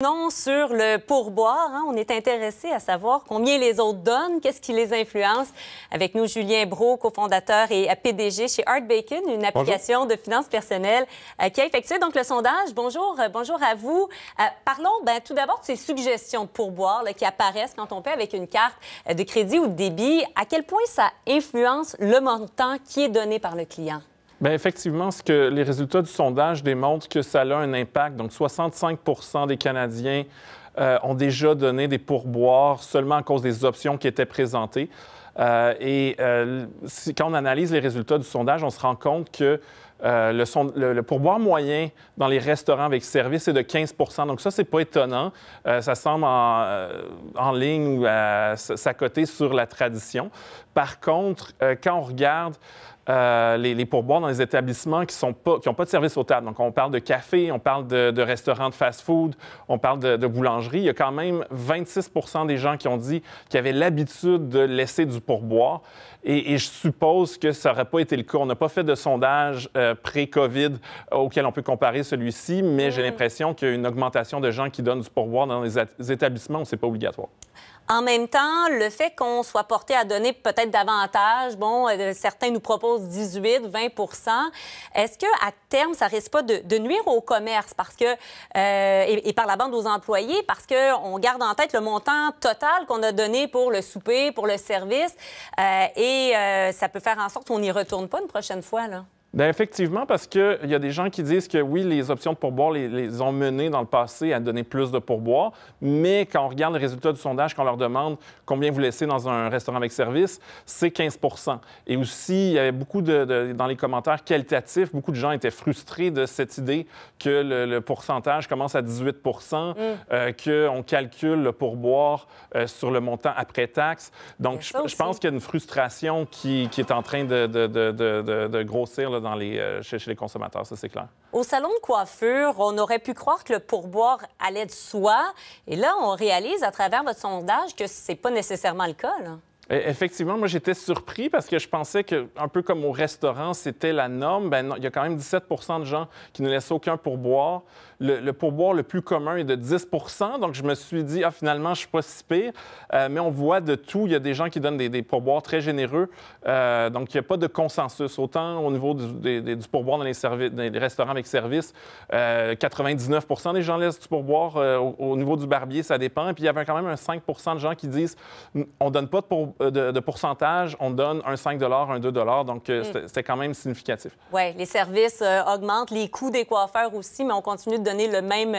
Non, sur le pourboire, hein. on est intéressé à savoir combien les autres donnent, qu'est-ce qui les influence. Avec nous, Julien Bro, cofondateur et PDG chez Art Bacon, une application de finances personnelles euh, qui a effectué donc le sondage. Bonjour, euh, bonjour à vous. Euh, parlons ben, tout d'abord de ces suggestions de pourboire qui apparaissent quand on paie avec une carte de crédit ou de débit. À quel point ça influence le montant qui est donné par le client? Bien, effectivement, ce que les résultats du sondage démontrent que ça a un impact. Donc, 65 des Canadiens euh, ont déjà donné des pourboires seulement à cause des options qui étaient présentées. Euh, et euh, si, quand on analyse les résultats du sondage, on se rend compte que euh, le, le, pourboire moyen dans les restaurants avec service est de 15 Donc ça, c'est pas étonnant. Euh, ça semble en, euh, ligne ou s'accoter sur la tradition. Par contre, quand on regarde les, pourboires dans les établissements qui n'ont pas, pas de service au table, Donc, on parle de café, on parle de, restaurants de fast-food, on parle de, boulangerie. Il y a quand même 26 des gens qui ont dit qu'ils avaient l'habitude de laisser du pourboire. Et, je suppose que ça n'aurait pas été le cas. On n'a pas fait de sondage euh, pré-COVID auquel on peut comparer celui-ci, mais j'ai mm. l'impression qu'il y a une augmentation de gens qui donnent du pourboire dans les établissements où c'est pas obligatoire. En même temps, le fait qu'on soit porté à donner peut-être davantage, bon, euh, certains nous proposent 18, 20 est-ce que à terme, ça risque pas de, nuire au commerce parce que, euh, et, par la bande aux employés, parce qu'on garde en tête le montant total qu'on a donné pour le souper, pour le service, et ça peut faire en sorte qu'on n'y retourne pas une prochaine fois, là? Ben, effectivement, parce qu'il y a des gens qui disent que oui, les options de pourboire les, ont menées dans le passé à donner plus de pourboire, mais quand on regarde les résultats du sondage, quand on leur demande combien vous laissez dans un restaurant avec service, c'est 15 Et aussi, il y avait beaucoup de, dans les commentaires qualitatifs, beaucoup de gens étaient frustrés de cette idée que le, pourcentage commence à 18 mm. euh, que on qu'on calcule le pourboire euh, sur le montant après taxe. Donc, je, pense qu'il y a une frustration qui, est en train de, grossir. Euh, chez, les consommateurs, ça c'est clair. Au salon de coiffure, on aurait pu croire que le pourboire allait de soi. Et là, on réalise à travers votre sondage que ce n'est pas nécessairement le cas. E, effectivement, moi j'étais surpris parce que je pensais que, un peu comme au restaurant, c'était la norme. Ben il y a quand même 17 de gens qui ne laissent aucun pourboire. Le, pourboire le plus commun est de 10 donc je me suis dit, ah finalement, je suis pas si pire. Euh, mais on voit de tout. Il y a des gens qui donnent des, pourboires très généreux. Euh, donc il n'y a pas de consensus. Autant au niveau du, pourboire dans les, restaurants avec service, 99 euh, des gens laissent du pourboire. Au, niveau du barbier, ça dépend. Et puis il y avait quand même un 5 de gens qui disent, on donne pas de pourboire euh, de, pourcentage, on donne un 5 un 2 Donc, euh, mm. c'est quand même significatif. Oui, les services euh, augmentent, les coûts des coiffeurs aussi, mais on continue de donner le même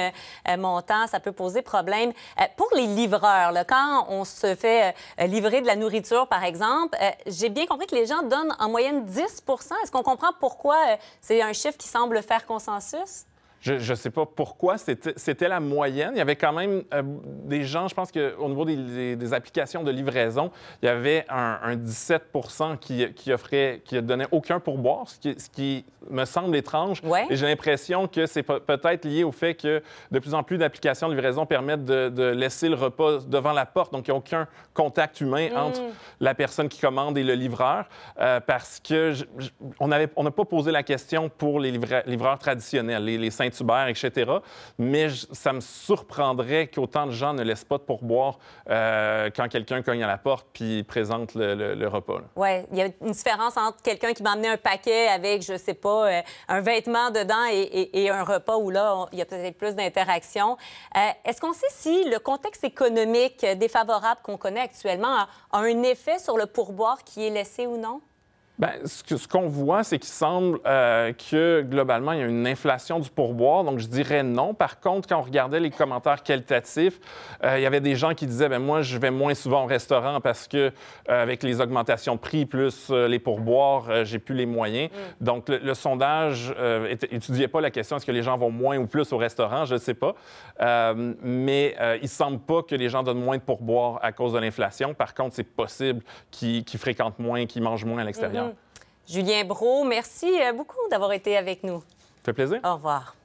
montant. Ça peut poser problème. pour les livreurs, quand on se fait livrer de la nourriture, par exemple, j'ai bien compris que les gens donnent en moyenne 10 Est-ce qu'on comprend pourquoi c'est un chiffre qui semble faire consensus? je ne sais pas pourquoi, c'était la moyenne. Il y avait quand même euh, des gens, je pense qu'au niveau des, applications de livraison, il y avait un, 17 qui, offrait, qui ne donnait aucun pourboire, ce qui, ce qui me semble étrange. Et j'ai l'impression que c'est peut-être lié au fait que de plus en plus d'applications de livraison permettent de, laisser le repas devant la porte, donc il n'y a aucun contact humain mm. entre la personne qui commande et le livreur, euh, parce que on n'a pas posé la question pour les livreurs traditionnels, les, les etc. Mais ça me surprendrait qu'autant de gens ne laissent pas de pourboire euh, quand quelqu'un cogne à la porte puis présente le, repas. Oui, il y a une différence entre quelqu'un qui m'a amené un paquet avec, je sais pas, euh, un vêtement dedans et, un repas où là, il y a peut-être plus d'interaction. Euh, est-ce qu'on sait si le contexte économique défavorable qu'on connaît actuellement a un effet sur le pourboire qui est laissé ou non? Ben, ce qu'on voit, c'est qu'il semble euh, que globalement, il y a une inflation du pourboire. Donc, je dirais non. Par contre, quand on regardait les commentaires qualitatifs, euh, il y avait des gens qui disaient ben, moi, je vais moins souvent au restaurant parce que euh, avec les augmentations de prix plus les pourboires, j'ai plus les moyens. Mm. Donc, le, sondage étudiait pas la question est-ce que les gens vont moins ou plus au restaurant Je ne sais pas. mais il semble pas que les gens donnent moins de pourboire à cause de l'inflation. Par contre, c'est possible qu'ils fréquentent moins, qu'ils mangent moins à l'extérieur. Mm-hmm. Julien Brault, merci euh, beaucoup d'avoir été avec nous. Ça fait plaisir. Au revoir.